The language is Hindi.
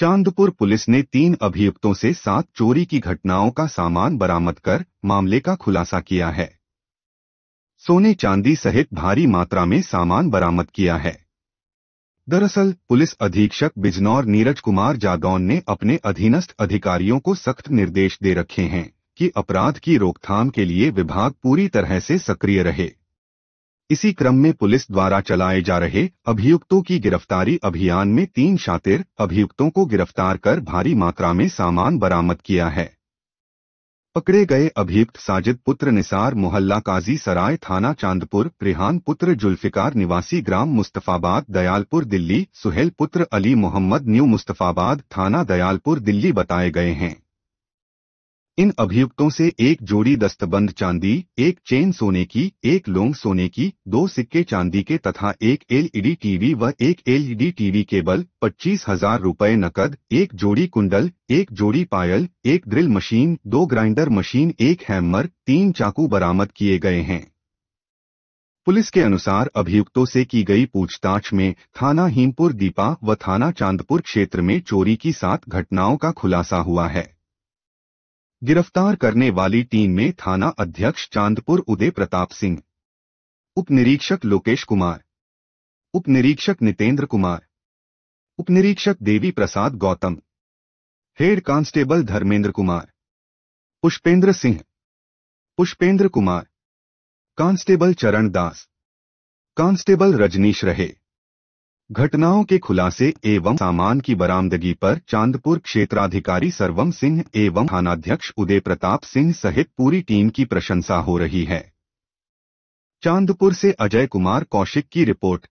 चांदपुर पुलिस ने तीन अभियुक्तों से सात चोरी की घटनाओं का सामान बरामद कर मामले का खुलासा किया है सोने चांदी सहित भारी मात्रा में सामान बरामद किया है दरअसल पुलिस अधीक्षक बिजनौर नीरज कुमार जादौन ने अपने अधीनस्थ अधिकारियों को सख्त निर्देश दे रखे हैं कि अपराध की रोकथाम के लिए विभाग पूरी तरह से सक्रिय रहे इसी क्रम में पुलिस द्वारा चलाए जा रहे अभियुक्तों की गिरफ्तारी अभियान में तीन शातिर अभियुक्तों को गिरफ्तार कर भारी मात्रा में सामान बरामद किया है पकड़े गए अभियुक्त साजिद पुत्र निसार मोहल्ला काजी सराय थाना चांदपुर रिहान पुत्र जुल्फिकार निवासी ग्राम मुस्तफाबाद दयालपुर दिल्ली सुहेल पुत्र अली मोहम्मद न्यू मुस्तफाबाद थाना दयालपुर दिल्ली बताए गए हैं इन अभियुक्तों से एक जोड़ी दस्तबंद चांदी एक चेन सोने की एक लोंग सोने की दो सिक्के चांदी के तथा एक एलईडी टीवी व एक एलईडी टीवी केबल पच्चीस हजार रूपए नकद एक जोड़ी कुंडल एक जोड़ी पायल एक ड्रिल मशीन दो ग्राइंडर मशीन एक हैमर तीन चाकू बरामद किए गए हैं पुलिस के अनुसार अभियुक्तों से की गई पूछताछ में थाना हीमपुर दीपा व थाना चांदपुर क्षेत्र में चोरी की सात घटनाओं का खुलासा हुआ है गिरफ्तार करने वाली टीम में थाना अध्यक्ष चांदपुर उदय प्रताप सिंह उप निरीक्षक लोकेश कुमार उप निरीक्षक नितेंद्र कुमार उप निरीक्षक Devi Prasad Gautam head constable Dharmendra Kumar Pushpendra Singh Pushpendra Kumar constable Charan Das constable Rajneesh रहे घटनाओं के खुलासे एवं सामान की बरामदगी पर चांदपुर क्षेत्राधिकारी सर्वम सिंह एवं थानाध्यक्ष उदय प्रताप सिंह सहित पूरी टीम की प्रशंसा हो रही है चांदपुर से अजय कुमार कौशिक की रिपोर्ट